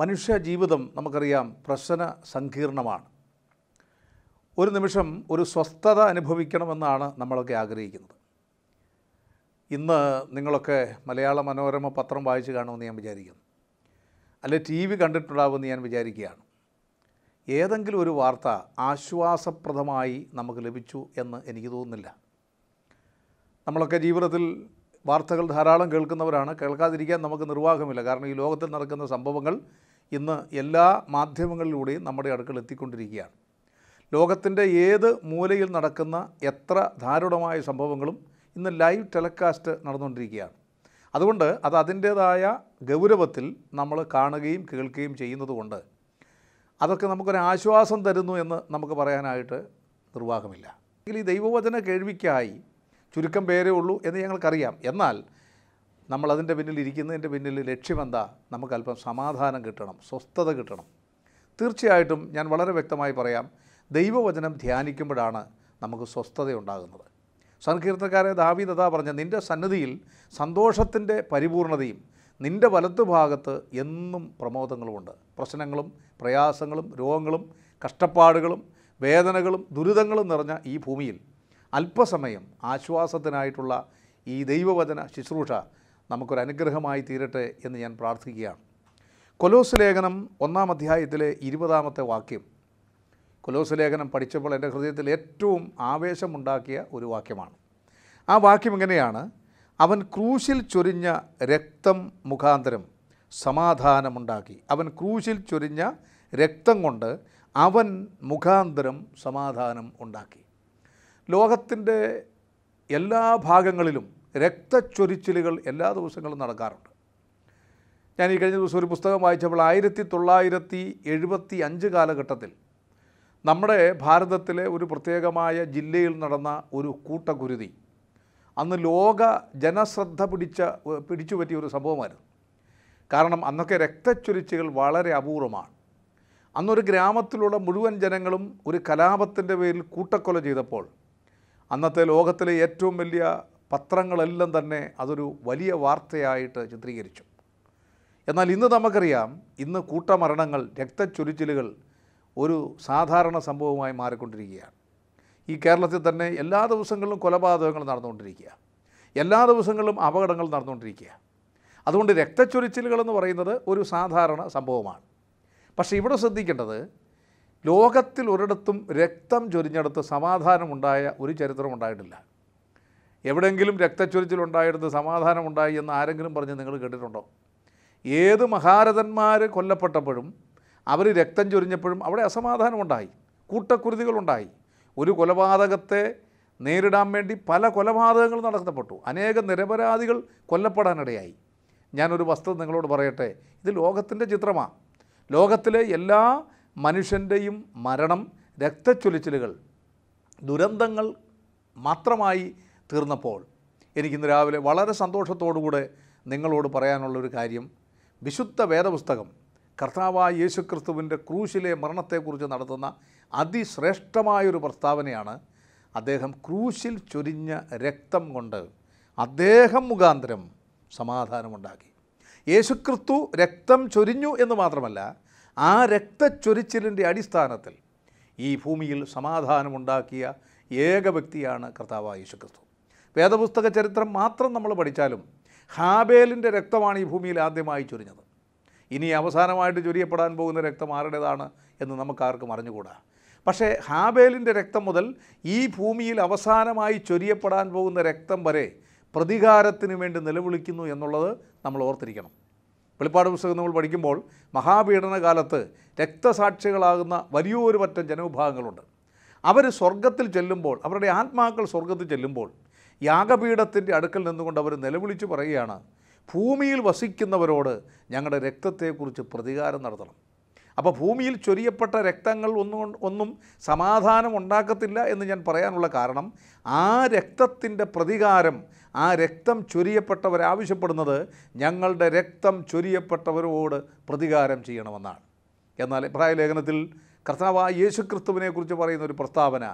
മനുഷ്യ ജീവിതം നമുക്കറിയാം പ്രശ്ന സങ്കീർണമാണ് ഒരു നിമിഷം ഒരു സ്വസ്ഥത അനുഭവിക്കണമെന്നാണ് നമ്മളൊക്കെ ആഗ്രഹിക്കുന്നത് ഇന്ന് നിങ്ങളൊക്കെ മലയാള മനോരമ പത്രം വായിച്ച് കാണുമെന്ന് ഞാൻ വിചാരിക്കുന്നു അല്ലെ ടി വി കണ്ടിട്ടുണ്ടാവുമെന്ന് ഞാൻ വിചാരിക്കുകയാണ് ഏതെങ്കിലും ഒരു വാർത്ത ആശ്വാസപ്രദമായി നമുക്ക് ലഭിച്ചു എന്ന് എനിക്ക് തോന്നുന്നില്ല നമ്മളൊക്കെ ജീവിതത്തിൽ വാർത്തകൾ ധാരാളം കേൾക്കുന്നവരാണ് കേൾക്കാതിരിക്കാൻ നമുക്ക് നിർവാഹമില്ല കാരണം ഈ ലോകത്തിൽ നടക്കുന്ന സംഭവങ്ങൾ ഇന്ന് എല്ലാ മാധ്യമങ്ങളിലൂടെയും നമ്മുടെ അടുക്കൽ എത്തിക്കൊണ്ടിരിക്കുകയാണ് ലോകത്തിൻ്റെ ഏത് മൂലയിൽ നടക്കുന്ന എത്ര ദാരുണമായ സംഭവങ്ങളും ഇന്ന് ലൈവ് ടെലികാസ്റ്റ് നടന്നുകൊണ്ടിരിക്കുകയാണ് അതുകൊണ്ട് അത് അതിൻ്റേതായ ഗൗരവത്തിൽ നമ്മൾ കാണുകയും കേൾക്കുകയും ചെയ്യുന്നതുകൊണ്ട് അതൊക്കെ നമുക്കൊരു ആശ്വാസം തരുന്നു എന്ന് നമുക്ക് പറയാനായിട്ട് നിർവാഹമില്ല ഈ ദൈവവചന കേൾവിക്കായി ചുരുക്കം പേരേ ഉള്ളൂ എന്ന് ഞങ്ങൾക്കറിയാം എന്നാൽ നമ്മളതിൻ്റെ പിന്നിൽ ഇരിക്കുന്നതിൻ്റെ പിന്നിൽ ലക്ഷ്യമെന്താ നമുക്കല്പം സമാധാനം കിട്ടണം സ്വസ്ഥത കിട്ടണം തീർച്ചയായിട്ടും ഞാൻ വളരെ വ്യക്തമായി പറയാം ദൈവവചനം ധ്യാനിക്കുമ്പോഴാണ് നമുക്ക് സ്വസ്ഥത ഉണ്ടാകുന്നത് ദാവി ദാവീദത പറഞ്ഞ നിൻ്റെ സന്നിധിയിൽ സന്തോഷത്തിൻ്റെ പരിപൂർണതയും നിൻ്റെ ഭാഗത്ത് എന്നും പ്രമോദങ്ങളുമുണ്ട് പ്രശ്നങ്ങളും പ്രയാസങ്ങളും രോഗങ്ങളും കഷ്ടപ്പാടുകളും വേദനകളും ദുരിതങ്ങളും നിറഞ്ഞ ഈ ഭൂമിയിൽ അല്പസമയം ആശ്വാസത്തിനായിട്ടുള്ള ഈ ദൈവവചന ശുശ്രൂഷ നമുക്കൊരു അനുഗ്രഹമായി തീരട്ടെ എന്ന് ഞാൻ പ്രാർത്ഥിക്കുകയാണ് കൊലോസ് ലേഖനം ഒന്നാം അധ്യായത്തിലെ ഇരുപതാമത്തെ വാക്യം കൊലോസ് ലേഖനം പഠിച്ചപ്പോൾ എൻ്റെ ഹൃദയത്തിൽ ഏറ്റവും ആവേശമുണ്ടാക്കിയ ഒരു വാക്യമാണ് ആ വാക്യം ഇങ്ങനെയാണ് അവൻ ക്രൂശിൽ ചൊരിഞ്ഞ രക്തം മുഖാന്തരം സമാധാനമുണ്ടാക്കി അവൻ ക്രൂശിൽ ചൊരിഞ്ഞ രക്തം കൊണ്ട് അവൻ മുഖാന്തരം സമാധാനം ഉണ്ടാക്കി ലോകത്തിൻ്റെ എല്ലാ ഭാഗങ്ങളിലും രക്തച്ചൊരിച്ചിലുകൾ എല്ലാ ദിവസങ്ങളും നടക്കാറുണ്ട് ഞാൻ ഈ കഴിഞ്ഞ ദിവസം ഒരു പുസ്തകം വായിച്ചപ്പോൾ ആയിരത്തി തൊള്ളായിരത്തി എഴുപത്തി അഞ്ച് കാലഘട്ടത്തിൽ നമ്മുടെ ഭാരതത്തിലെ ഒരു പ്രത്യേകമായ ജില്ലയിൽ നടന്ന ഒരു കൂട്ടകുരുതി അന്ന് ലോക ജനശ്രദ്ധ പിടിച്ച പിടിച്ചു പറ്റിയ ഒരു സംഭവമായിരുന്നു കാരണം അന്നൊക്കെ രക്തച്ചൊരിച്ചുകൾ വളരെ അപൂർവമാണ് അന്നൊരു ഗ്രാമത്തിലുള്ള മുഴുവൻ ജനങ്ങളും ഒരു കലാപത്തിൻ്റെ പേരിൽ കൂട്ടക്കൊല ചെയ്തപ്പോൾ അന്നത്തെ ലോകത്തിലെ ഏറ്റവും വലിയ പത്രങ്ങളെല്ലാം തന്നെ അതൊരു വലിയ വാർത്തയായിട്ട് ചിത്രീകരിച്ചു എന്നാൽ ഇന്ന് നമുക്കറിയാം ഇന്ന് കൂട്ടമരണങ്ങൾ രക്തച്ചൊരിച്ചിലുകൾ ഒരു സാധാരണ സംഭവമായി മാറിക്കൊണ്ടിരിക്കുകയാണ് ഈ കേരളത്തിൽ തന്നെ എല്ലാ ദിവസങ്ങളിലും കൊലപാതകങ്ങൾ നടന്നുകൊണ്ടിരിക്കുക എല്ലാ ദിവസങ്ങളിലും അപകടങ്ങൾ നടന്നുകൊണ്ടിരിക്കുക അതുകൊണ്ട് രക്തച്ചൊരിച്ചിലുകളെന്ന് എന്ന് പറയുന്നത് ഒരു സാധാരണ സംഭവമാണ് പക്ഷേ ഇവിടെ ശ്രദ്ധിക്കേണ്ടത് ലോകത്തിൽ ഒരിടത്തും രക്തം ചൊരിഞ്ഞെടുത്ത് സമാധാനമുണ്ടായ ഒരു ചരിത്രം ഉണ്ടായിട്ടില്ല എവിടെയെങ്കിലും രക്തച്ചൊരിച്ചിലുണ്ടായെടുത്ത് സമാധാനമുണ്ടായി എന്ന് ആരെങ്കിലും പറഞ്ഞ് നിങ്ങൾ കേട്ടിട്ടുണ്ടോ ഏത് മഹാരഥന്മാർ കൊല്ലപ്പെട്ടപ്പോഴും അവർ രക്തം ചൊരിഞ്ഞപ്പോഴും അവിടെ അസമാധാനമുണ്ടായി കൂട്ടക്കുരുതികളുണ്ടായി ഒരു കൊലപാതകത്തെ നേരിടാൻ വേണ്ടി പല കൊലപാതകങ്ങൾ നടത്തപ്പെട്ടു അനേക നിരപരാധികൾ കൊല്ലപ്പെടാനിടയായി ഞാനൊരു വസ്തുത നിങ്ങളോട് പറയട്ടെ ഇത് ലോകത്തിൻ്റെ ചിത്രമാണ് ലോകത്തിലെ എല്ലാ മനുഷ്യൻ്റെയും മരണം രക്തച്ചൊലിച്ചിലുകൾ ദുരന്തങ്ങൾ മാത്രമായി തീർന്നപ്പോൾ എനിക്കിന്ന് രാവിലെ വളരെ സന്തോഷത്തോടുകൂടെ നിങ്ങളോട് പറയാനുള്ളൊരു കാര്യം വിശുദ്ധ വേദപുസ്തകം കർത്താവായ യേശുക്രിസ്തുവിൻ്റെ ക്രൂശിലെ മരണത്തെക്കുറിച്ച് നടത്തുന്ന അതിശ്രേഷ്ഠമായൊരു പ്രസ്താവനയാണ് അദ്ദേഹം ക്രൂശിൽ ചൊരിഞ്ഞ രക്തം കൊണ്ട് അദ്ദേഹം മുഖാന്തരം സമാധാനമുണ്ടാക്കി യേശുക്രിസ്തു രക്തം ചൊരിഞ്ഞു എന്ന് മാത്രമല്ല ആ രക്തച്ചൊരിച്ചിലിൻ്റെ അടിസ്ഥാനത്തിൽ ഈ ഭൂമിയിൽ സമാധാനമുണ്ടാക്കിയ ഏക വ്യക്തിയാണ് കർത്താവായ യേശുക്രിസ്തു വേദപുസ്തക ചരിത്രം മാത്രം നമ്മൾ പഠിച്ചാലും ഹാബേലിൻ്റെ രക്തമാണ് ഈ ഭൂമിയിൽ ആദ്യമായി ചൊരിഞ്ഞത് ഇനി അവസാനമായിട്ട് ചൊരിയപ്പെടാൻ പോകുന്ന രക്തം ആരുടേതാണ് എന്ന് നമുക്കാർക്കും അറിഞ്ഞുകൂടാ പക്ഷേ ഹാബേലിൻ്റെ രക്തം മുതൽ ഈ ഭൂമിയിൽ അവസാനമായി ചൊരിയപ്പെടാൻ പോകുന്ന രക്തം വരെ പ്രതികാരത്തിന് വേണ്ടി നിലവിളിക്കുന്നു എന്നുള്ളത് നമ്മൾ ഓർത്തിരിക്കണം വെളിപ്പാട് പുസ്തകം നമ്മൾ പഠിക്കുമ്പോൾ മഹാപീഡനകാലത്ത് രക്തസാക്ഷികളാകുന്ന വലിയൊരു പറ്റം ജനവിഭാഗങ്ങളുണ്ട് അവർ സ്വർഗത്തിൽ ചെല്ലുമ്പോൾ അവരുടെ ആത്മാക്കൾ സ്വർഗത്തിൽ ചെല്ലുമ്പോൾ യാഗപീഠത്തിൻ്റെ അടുക്കൽ നിന്നുകൊണ്ട് അവർ നിലവിളിച്ച് പറയുകയാണ് ഭൂമിയിൽ വസിക്കുന്നവരോട് ഞങ്ങളുടെ രക്തത്തെക്കുറിച്ച് പ്രതികാരം നടത്തണം അപ്പോൾ ഭൂമിയിൽ ചൊരിയപ്പെട്ട രക്തങ്ങൾ ഒന്നും ഒന്നും സമാധാനം ഉണ്ടാക്കത്തില്ല എന്ന് ഞാൻ പറയാനുള്ള കാരണം ആ രക്തത്തിൻ്റെ പ്രതികാരം ആ രക്തം ചൊരിയപ്പെട്ടവർ ആവശ്യപ്പെടുന്നത് ഞങ്ങളുടെ രക്തം ചൊരിയപ്പെട്ടവരോട് പ്രതികാരം ചെയ്യണമെന്നാണ് എന്നാൽ ഇബ്രാഹിം ലേഖനത്തിൽ കർത്താവായ യേശു ക്രിസ്തുവിനെക്കുറിച്ച് പറയുന്ന ഒരു പ്രസ്താവന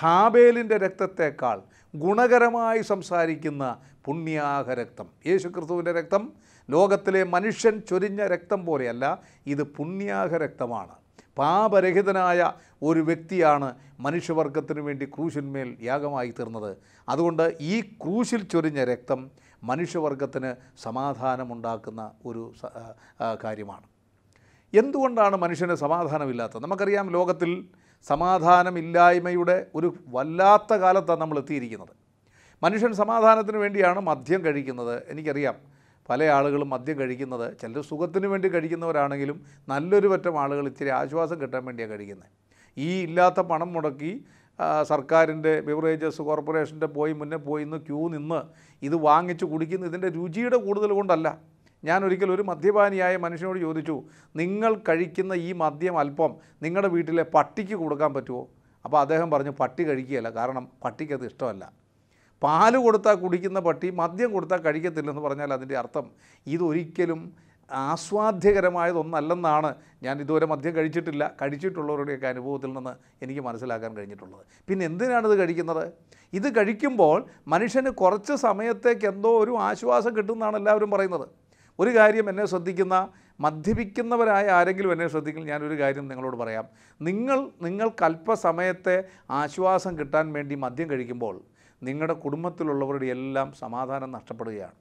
ഹാബേലിൻ്റെ രക്തത്തേക്കാൾ ഗുണകരമായി സംസാരിക്കുന്ന പുണ്യാഹ രക്തം യേശു ക്രിസ്തുവിൻ്റെ രക്തം ലോകത്തിലെ മനുഷ്യൻ ചൊരിഞ്ഞ രക്തം പോലെയല്ല ഇത് പുണ്യാഹ രക്തമാണ് പാപരഹിതനായ ഒരു വ്യക്തിയാണ് മനുഷ്യവർഗത്തിന് വേണ്ടി ക്രൂശിന്മേൽ യാഗമായി തീർന്നത് അതുകൊണ്ട് ഈ ക്രൂശിൽ ചൊരിഞ്ഞ രക്തം മനുഷ്യവർഗത്തിന് സമാധാനമുണ്ടാക്കുന്ന ഒരു കാര്യമാണ് എന്തുകൊണ്ടാണ് മനുഷ്യന് സമാധാനമില്ലാത്തത് നമുക്കറിയാം ലോകത്തിൽ സമാധാനമില്ലായ്മയുടെ ഒരു വല്ലാത്ത കാലത്താണ് നമ്മൾ എത്തിയിരിക്കുന്നത് മനുഷ്യൻ സമാധാനത്തിന് വേണ്ടിയാണ് മദ്യം കഴിക്കുന്നത് എനിക്കറിയാം പല ആളുകളും മദ്യം കഴിക്കുന്നത് ചിലർ സുഖത്തിന് വേണ്ടി കഴിക്കുന്നവരാണെങ്കിലും നല്ലൊരു പറ്റം ആളുകൾ ഇത്തിരി ആശ്വാസം കിട്ടാൻ വേണ്ടിയാണ് കഴിക്കുന്നത് ഈ ഇല്ലാത്ത പണം മുടക്കി സർക്കാരിൻ്റെ ബിവറേജസ് കോർപ്പറേഷൻ്റെ പോയി മുന്നേ പോയി ഇന്ന് ക്യൂ നിന്ന് ഇത് വാങ്ങിച്ച് കുടിക്കുന്ന ഇതിൻ്റെ രുചിയുടെ കൂടുതൽ കൊണ്ടല്ല ഞാൻ ഒരിക്കൽ ഒരു മദ്യപാനിയായ മനുഷ്യനോട് ചോദിച്ചു നിങ്ങൾ കഴിക്കുന്ന ഈ മദ്യം അല്പം നിങ്ങളുടെ വീട്ടിലെ പട്ടിക്ക് കൊടുക്കാൻ പറ്റുമോ അപ്പോൾ അദ്ദേഹം പറഞ്ഞു പട്ടി കഴിക്കുകയല്ല കാരണം പട്ടിക്കത് ഇഷ്ടമല്ല പാൽ കൊടുത്താൽ കുടിക്കുന്ന പട്ടി മദ്യം കൊടുത്താൽ കഴിക്കത്തില്ലെന്ന് പറഞ്ഞാൽ അതിൻ്റെ അർത്ഥം ഇതൊരിക്കലും ആസ്വാദ്യകരമായതൊന്നല്ലെന്നാണ് ഞാൻ ഇതുവരെ മദ്യം കഴിച്ചിട്ടില്ല കഴിച്ചിട്ടുള്ളവരുടെയൊക്കെ അനുഭവത്തിൽ നിന്ന് എനിക്ക് മനസ്സിലാക്കാൻ കഴിഞ്ഞിട്ടുള്ളത് പിന്നെ എന്തിനാണ് ഇത് കഴിക്കുന്നത് ഇത് കഴിക്കുമ്പോൾ മനുഷ്യന് കുറച്ച് സമയത്തേക്ക് എന്തോ ഒരു ആശ്വാസം കിട്ടുമെന്നാണ് എല്ലാവരും പറയുന്നത് ഒരു കാര്യം എന്നെ ശ്രദ്ധിക്കുന്ന മദ്യപിക്കുന്നവരായ ആരെങ്കിലും എന്നെ ശ്രദ്ധിക്കുന്ന ഞാനൊരു കാര്യം നിങ്ങളോട് പറയാം നിങ്ങൾ നിങ്ങൾക്ക് അല്പസമയത്തെ ആശ്വാസം കിട്ടാൻ വേണ്ടി മദ്യം കഴിക്കുമ്പോൾ നിങ്ങളുടെ കുടുംബത്തിലുള്ളവരുടെ എല്ലാം സമാധാനം നഷ്ടപ്പെടുകയാണ്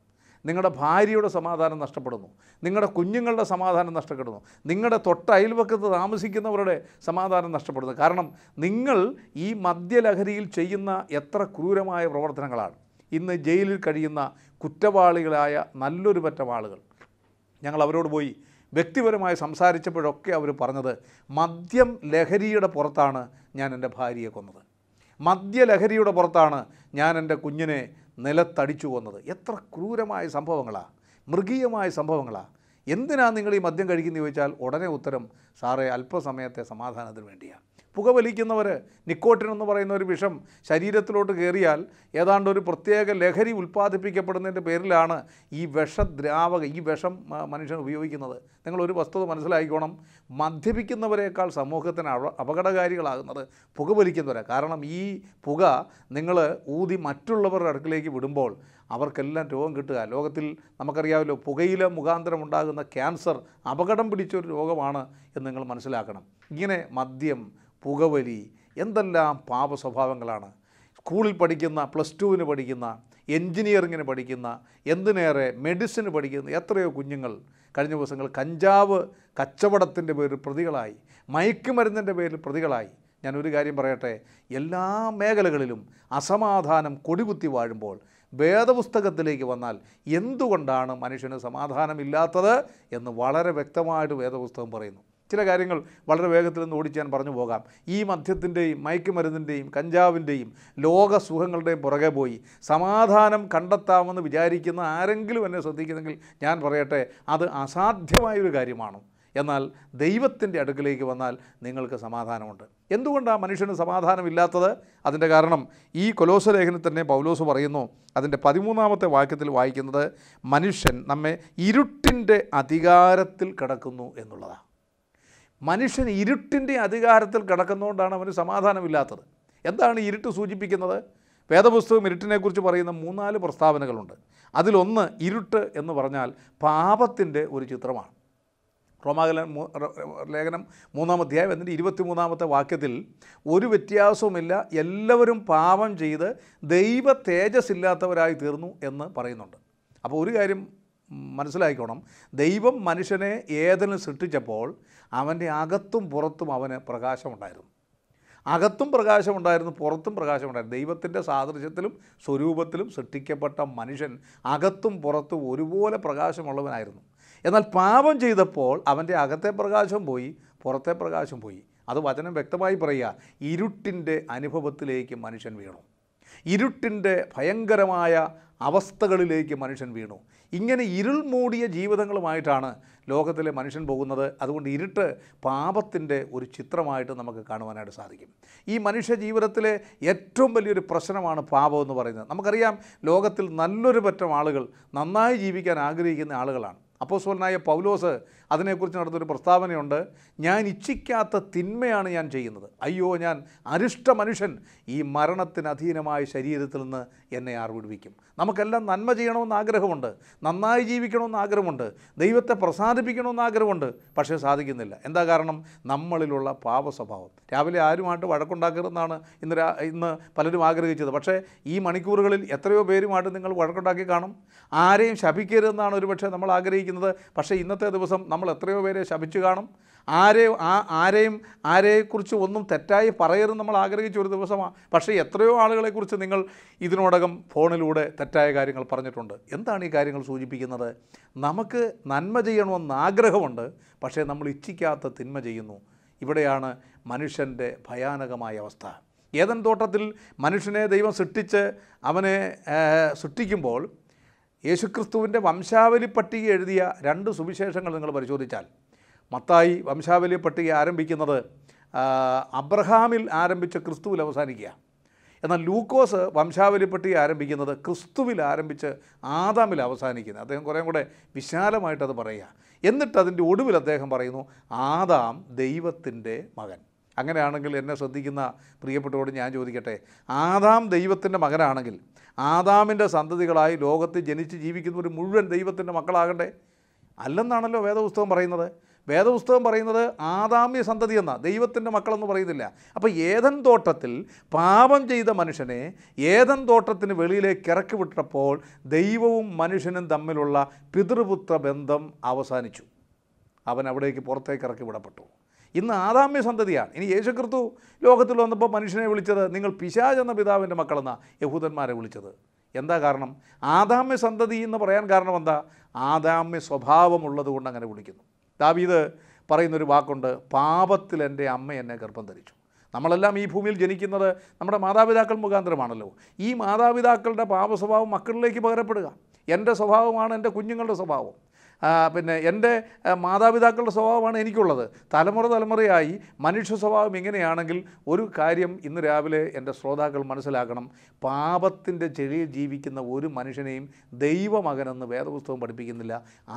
നിങ്ങളുടെ ഭാര്യയുടെ സമാധാനം നഷ്ടപ്പെടുന്നു നിങ്ങളുടെ കുഞ്ഞുങ്ങളുടെ സമാധാനം നഷ്ടപ്പെടുന്നു നിങ്ങളുടെ തൊട്ട അയൽവക്കത്ത് താമസിക്കുന്നവരുടെ സമാധാനം നഷ്ടപ്പെടുന്നു കാരണം നിങ്ങൾ ഈ മദ്യലഹരിയിൽ ചെയ്യുന്ന എത്ര ക്രൂരമായ പ്രവർത്തനങ്ങളാണ് ഇന്ന് ജയിലിൽ കഴിയുന്ന കുറ്റവാളികളായ നല്ലൊരു പറ്റം ആളുകൾ ഞങ്ങൾ അവരോട് പോയി വ്യക്തിപരമായി സംസാരിച്ചപ്പോഴൊക്കെ അവർ പറഞ്ഞത് മദ്യം ലഹരിയുടെ പുറത്താണ് ഞാൻ എൻ്റെ ഭാര്യയെ കൊന്നത് മദ്യലഹരിയുടെ പുറത്താണ് ഞാൻ എൻ്റെ കുഞ്ഞിനെ നിലത്തടിച്ചു കൊന്നത് എത്ര ക്രൂരമായ സംഭവങ്ങളാണ് മൃഗീയമായ സംഭവങ്ങളാണ് എന്തിനാണ് നിങ്ങൾ ഈ മദ്യം കഴിക്കുന്നത് ചോദിച്ചാൽ ഉടനെ ഉത്തരം സാറേ അല്പസമയത്തെ സമാധാനത്തിന് വേണ്ടിയാണ് പുകവലിക്കുന്നവർ നിക്കോട്ടിൻ എന്ന് പറയുന്ന ഒരു വിഷം ശരീരത്തിലോട്ട് കയറിയാൽ ഏതാണ്ട് ഒരു പ്രത്യേക ലഹരി ഉൽപ്പാദിപ്പിക്കപ്പെടുന്നതിൻ്റെ പേരിലാണ് ഈ വിഷദ്രാവക ഈ വിഷം മനുഷ്യൻ ഉപയോഗിക്കുന്നത് നിങ്ങളൊരു വസ്തുത മനസ്സിലാക്കിക്കോണം മദ്യപിക്കുന്നവരെക്കാൾ സമൂഹത്തിന് അപകടകാരികളാകുന്നത് പുകവലിക്കുന്നവരാണ് കാരണം ഈ പുക നിങ്ങൾ ഊതി മറ്റുള്ളവരുടെ അടുക്കിലേക്ക് വിടുമ്പോൾ അവർക്കെല്ലാം രോഗം കിട്ടുക ലോകത്തിൽ നമുക്കറിയാമല്ലോ പുകയില മുഖാന്തരം ഉണ്ടാകുന്ന ക്യാൻസർ അപകടം പിടിച്ചൊരു രോഗമാണ് എന്ന് നിങ്ങൾ മനസ്സിലാക്കണം ഇങ്ങനെ മദ്യം പുകവലി എന്തെല്ലാം പാപ സ്വഭാവങ്ങളാണ് സ്കൂളിൽ പഠിക്കുന്ന പ്ലസ് ടുവിന് പഠിക്കുന്ന എൻജിനീയറിങ്ങിന് പഠിക്കുന്ന എന്തിനേറെ മെഡിസിന് പഠിക്കുന്ന എത്രയോ കുഞ്ഞുങ്ങൾ കഴിഞ്ഞ ദിവസങ്ങൾ കഞ്ചാവ് കച്ചവടത്തിൻ്റെ പേരിൽ പ്രതികളായി മയക്കുമരുന്നിൻ്റെ പേരിൽ പ്രതികളായി ഞാനൊരു കാര്യം പറയട്ടെ എല്ലാ മേഖലകളിലും അസമാധാനം കൊടികുത്തി വാഴുമ്പോൾ വേദപുസ്തകത്തിലേക്ക് വന്നാൽ എന്തുകൊണ്ടാണ് മനുഷ്യന് സമാധാനമില്ലാത്തത് എന്ന് വളരെ വ്യക്തമായിട്ട് വേദപുസ്തകം പറയുന്നു ചില കാര്യങ്ങൾ വളരെ വേഗത്തിൽ നിന്ന് ഓടിച്ചാൻ പറഞ്ഞു പോകാം ഈ മദ്യത്തിൻ്റെയും മയക്കുമരുന്നിൻ്റെയും കഞ്ചാവിൻ്റെയും ലോക സുഖങ്ങളുടെയും പുറകെ പോയി സമാധാനം കണ്ടെത്താമെന്ന് വിചാരിക്കുന്ന ആരെങ്കിലും എന്നെ ശ്രദ്ധിക്കുന്നെങ്കിൽ ഞാൻ പറയട്ടെ അത് അസാധ്യമായൊരു കാര്യമാണ് എന്നാൽ ദൈവത്തിൻ്റെ അടുക്കലേക്ക് വന്നാൽ നിങ്ങൾക്ക് സമാധാനമുണ്ട് എന്തുകൊണ്ടാണ് മനുഷ്യന് സമാധാനമില്ലാത്തത് അതിൻ്റെ കാരണം ഈ കൊലോസലേഖനിൽ തന്നെ പൗലോസ് പറയുന്നു അതിൻ്റെ പതിമൂന്നാമത്തെ വാക്യത്തിൽ വായിക്കുന്നത് മനുഷ്യൻ നമ്മെ ഇരുട്ടിൻ്റെ അധികാരത്തിൽ കിടക്കുന്നു എന്നുള്ളതാണ് മനുഷ്യൻ ഇരുട്ടിൻ്റെ അധികാരത്തിൽ കിടക്കുന്നതുകൊണ്ടാണ് അവന് സമാധാനമില്ലാത്തത് എന്താണ് ഇരുട്ട് സൂചിപ്പിക്കുന്നത് വേദപുസ്തകം ഇരുട്ടിനെക്കുറിച്ച് പറയുന്ന മൂന്നാല് പ്രസ്താവനകളുണ്ട് അതിലൊന്ന് ഇരുട്ട് എന്ന് പറഞ്ഞാൽ പാപത്തിൻ്റെ ഒരു ചിത്രമാണ് റോമാകലൻ ലേഖനം മൂന്നാം അധ്യായം എന്നിട്ട് ഇരുപത്തിമൂന്നാമത്തെ വാക്യത്തിൽ ഒരു വ്യത്യാസവുമില്ല എല്ലാവരും പാപം ചെയ്ത് ദൈവ ഇല്ലാത്തവരായി തീർന്നു എന്ന് പറയുന്നുണ്ട് അപ്പോൾ ഒരു കാര്യം മനസ്സിലാക്കിക്കോണം ദൈവം മനുഷ്യനെ ഏതെങ്കിലും സൃഷ്ടിച്ചപ്പോൾ അവൻ്റെ അകത്തും പുറത്തും അവന് പ്രകാശമുണ്ടായിരുന്നു അകത്തും പ്രകാശമുണ്ടായിരുന്നു പുറത്തും പ്രകാശമുണ്ടായിരുന്നു ദൈവത്തിൻ്റെ സാദൃശ്യത്തിലും സ്വരൂപത്തിലും സൃഷ്ടിക്കപ്പെട്ട മനുഷ്യൻ അകത്തും പുറത്തും ഒരുപോലെ പ്രകാശമുള്ളവനായിരുന്നു എന്നാൽ പാപം ചെയ്തപ്പോൾ അവൻ്റെ അകത്തെ പ്രകാശം പോയി പുറത്തെ പ്രകാശം പോയി അത് വചനം വ്യക്തമായി പറയുക ഇരുട്ടിൻ്റെ അനുഭവത്തിലേക്ക് മനുഷ്യൻ വീണു ഇരുട്ടിൻ്റെ ഭയങ്കരമായ അവസ്ഥകളിലേക്ക് മനുഷ്യൻ വീണു ഇങ്ങനെ ഇരുൾ മൂടിയ ജീവിതങ്ങളുമായിട്ടാണ് ലോകത്തിലെ മനുഷ്യൻ പോകുന്നത് അതുകൊണ്ട് ഇരുട്ട് പാപത്തിൻ്റെ ഒരു ചിത്രമായിട്ട് നമുക്ക് കാണുവാനായിട്ട് സാധിക്കും ഈ മനുഷ്യ ജീവിതത്തിലെ ഏറ്റവും വലിയൊരു പ്രശ്നമാണ് പാപം എന്ന് പറയുന്നത് നമുക്കറിയാം ലോകത്തിൽ നല്ലൊരു പറ്റം ആളുകൾ നന്നായി ജീവിക്കാൻ ആഗ്രഹിക്കുന്ന ആളുകളാണ് അപ്പോസ്വലനായ പൗലോസ് അതിനെക്കുറിച്ച് നടന്നൊരു പ്രസ്താവനയുണ്ട് ഞാൻ ഇച്ഛിക്കാത്ത തിന്മയാണ് ഞാൻ ചെയ്യുന്നത് അയ്യോ ഞാൻ അരിഷ്ട മനുഷ്യൻ ഈ മരണത്തിന് അധീനമായ ശരീരത്തിൽ നിന്ന് എന്നെ ആർ വിടുവിക്കും നമുക്കെല്ലാം നന്മ ചെയ്യണമെന്ന് ആഗ്രഹമുണ്ട് നന്നായി ജീവിക്കണമെന്ന് ആഗ്രഹമുണ്ട് ദൈവത്തെ പ്രസാദിപ്പിക്കണമെന്ന് ആഗ്രഹമുണ്ട് പക്ഷേ സാധിക്കുന്നില്ല എന്താ കാരണം നമ്മളിലുള്ള പാപ സ്വഭാവം രാവിലെ ആരുമായിട്ട് വഴക്കുണ്ടാക്കരുതെന്നാണ് ഇന്ന് ഇന്ന് പലരും ആഗ്രഹിച്ചത് പക്ഷേ ഈ മണിക്കൂറുകളിൽ എത്രയോ പേരുമായിട്ട് നിങ്ങൾ വഴക്കുണ്ടാക്കി കാണും ആരെയും ശപിക്കരുതെന്നാണ് പക്ഷേ നമ്മൾ ആഗ്രഹിക്കുന്നത് സംഭവിക്കുന്നത് പക്ഷേ ഇന്നത്തെ ദിവസം നമ്മൾ എത്രയോ പേരെ ശപിച്ചു കാണും ആരെ ആ ആരെയും ആരെക്കുറിച്ച് ഒന്നും തെറ്റായി പറയരുത് നമ്മൾ ആഗ്രഹിച്ച ഒരു ദിവസമാണ് പക്ഷേ എത്രയോ ആളുകളെക്കുറിച്ച് നിങ്ങൾ ഇതിനോടകം ഫോണിലൂടെ തെറ്റായ കാര്യങ്ങൾ പറഞ്ഞിട്ടുണ്ട് എന്താണ് ഈ കാര്യങ്ങൾ സൂചിപ്പിക്കുന്നത് നമുക്ക് നന്മ ചെയ്യണമെന്ന് ആഗ്രഹമുണ്ട് പക്ഷേ നമ്മൾ ഇച്ഛിക്കാത്ത തിന്മ ചെയ്യുന്നു ഇവിടെയാണ് മനുഷ്യൻ്റെ ഭയാനകമായ അവസ്ഥ ഏതൻ തോട്ടത്തിൽ മനുഷ്യനെ ദൈവം സൃഷ്ടിച്ച് അവനെ സൃഷ്ടിക്കുമ്പോൾ യേശുക്രിസ്തുവിൻ്റെ വംശാവലി പട്ടിക എഴുതിയ രണ്ട് സുവിശേഷങ്ങൾ നിങ്ങൾ പരിശോധിച്ചാൽ മത്തായി വംശാവലി പട്ടിക ആരംഭിക്കുന്നത് അബ്രഹാമിൽ ആരംഭിച്ച ക്രിസ്തുവിൽ അവസാനിക്കുക എന്നാൽ ലൂക്കോസ് വംശാവലി പട്ടിക ആരംഭിക്കുന്നത് ക്രിസ്തുവിൽ ആരംഭിച്ച് ആദാമിൽ അവസാനിക്കുന്നത് അദ്ദേഹം കുറേ കൂടെ വിശാലമായിട്ടത് പറയുക എന്നിട്ട് അതിൻ്റെ ഒടുവിൽ അദ്ദേഹം പറയുന്നു ആദാം ദൈവത്തിൻ്റെ മകൻ അങ്ങനെയാണെങ്കിൽ എന്നെ ശ്രദ്ധിക്കുന്ന പ്രിയപ്പെട്ടവരോട് ഞാൻ ചോദിക്കട്ടെ ആദാം ദൈവത്തിൻ്റെ മകനാണെങ്കിൽ ആദാമിൻ്റെ സന്തതികളായി ലോകത്ത് ജനിച്ച് ഒരു മുഴുവൻ ദൈവത്തിൻ്റെ മക്കളാകണ്ടേ അല്ലെന്നാണല്ലോ വേദപുസ്തകം പറയുന്നത് വേദപുസ്തകം പറയുന്നത് ആദാമ്യ സന്തതി എന്ന ദൈവത്തിൻ്റെ മക്കളെന്ന് പറയുന്നില്ല അപ്പോൾ ഏതൻ തോട്ടത്തിൽ പാപം ചെയ്ത മനുഷ്യനെ ഏതൻ തോട്ടത്തിന് വെളിയിലേക്ക് ഇറക്കി വിട്ടപ്പോൾ ദൈവവും മനുഷ്യനും തമ്മിലുള്ള പിതൃപുത്ര ബന്ധം അവസാനിച്ചു അവൻ അവിടേക്ക് പുറത്തേക്ക് ഇറക്കി വിടപ്പെട്ടു ഇന്ന് ആദാമ്യ സന്തതിയാണ് ഇനി യേശു ക്രിസ്തു ലോകത്തിൽ വന്നപ്പോൾ മനുഷ്യനെ വിളിച്ചത് നിങ്ങൾ പിശാജ് എന്ന പിതാവിൻ്റെ മക്കളെന്ന യഹൂദന്മാരെ വിളിച്ചത് എന്താ കാരണം ആദാമ്യ സന്തതി എന്ന് പറയാൻ കാരണം എന്താ ആദാമ്യ സ്വഭാവമുള്ളത് കൊണ്ട് അങ്ങനെ വിളിക്കുന്നു ദാവീദ് പറയുന്നൊരു വാക്കുണ്ട് പാപത്തിൽ എൻ്റെ അമ്മ എന്നെ ഗർഭം ധരിച്ചു നമ്മളെല്ലാം ഈ ഭൂമിയിൽ ജനിക്കുന്നത് നമ്മുടെ മാതാപിതാക്കൾ മുഖാന്തരമാണല്ലോ ഈ മാതാപിതാക്കളുടെ പാപ സ്വഭാവം മക്കളിലേക്ക് പകരപ്പെടുക എൻ്റെ സ്വഭാവമാണ് എൻ്റെ കുഞ്ഞുങ്ങളുടെ സ്വഭാവം പിന്നെ എൻ്റെ മാതാപിതാക്കളുടെ സ്വഭാവമാണ് എനിക്കുള്ളത് തലമുറ തലമുറയായി മനുഷ്യ സ്വഭാവം ഇങ്ങനെയാണെങ്കിൽ ഒരു കാര്യം ഇന്ന് രാവിലെ എൻ്റെ ശ്രോതാക്കൾ മനസ്സിലാക്കണം പാപത്തിൻ്റെ ചെറിയ ജീവിക്കുന്ന ഒരു മനുഷ്യനെയും ദൈവമകനെന്ന് വേദപുസ്തകം പഠിപ്പിക്കുന്നില്ല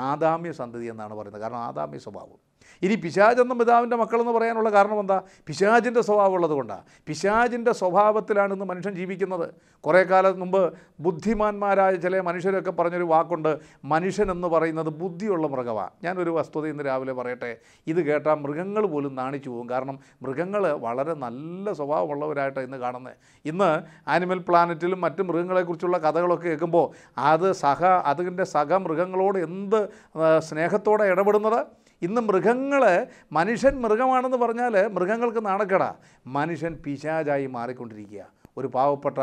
ആദാമ്യ സന്തതി എന്നാണ് പറയുന്നത് കാരണം ആദാമ്യ സ്വഭാവം ഇനി പിശാചെന്ന പിതാവിൻ്റെ മക്കളെന്ന് പറയാനുള്ള കാരണം എന്താ പിശാചിൻ്റെ സ്വഭാവമുള്ളത് കൊണ്ടാണ് പിശാചിൻ്റെ സ്വഭാവത്തിലാണിന്ന് മനുഷ്യൻ ജീവിക്കുന്നത് കുറേ കാലം മുമ്പ് ബുദ്ധിമാന്മാരായ ചില മനുഷ്യരൊക്കെ പറഞ്ഞൊരു വാക്കുണ്ട് മനുഷ്യൻ എന്ന് പറയുന്നത് ബുദ്ധിയുള്ള മൃഗമാണ് ഞാനൊരു വസ്തുത ഇന്ന് രാവിലെ പറയട്ടെ ഇത് കേട്ടാൽ മൃഗങ്ങൾ പോലും നാണിച്ചു പോകും കാരണം മൃഗങ്ങൾ വളരെ നല്ല സ്വഭാവമുള്ളവരായിട്ടാണ് ഇന്ന് കാണുന്നത് ഇന്ന് ആനിമൽ പ്ലാനറ്റിലും മറ്റ് മൃഗങ്ങളെക്കുറിച്ചുള്ള കഥകളൊക്കെ കേൾക്കുമ്പോൾ അത് സഹ അതിൻ്റെ സഹ മൃഗങ്ങളോട് എന്ത് സ്നേഹത്തോടെ ഇടപെടുന്നത് ഇന്ന് മൃഗങ്ങൾ മനുഷ്യൻ മൃഗമാണെന്ന് പറഞ്ഞാൽ മൃഗങ്ങൾക്ക് നാണക്കേടാ മനുഷ്യൻ പിശാചായി മാറിക്കൊണ്ടിരിക്കുക ഒരു പാവപ്പെട്ട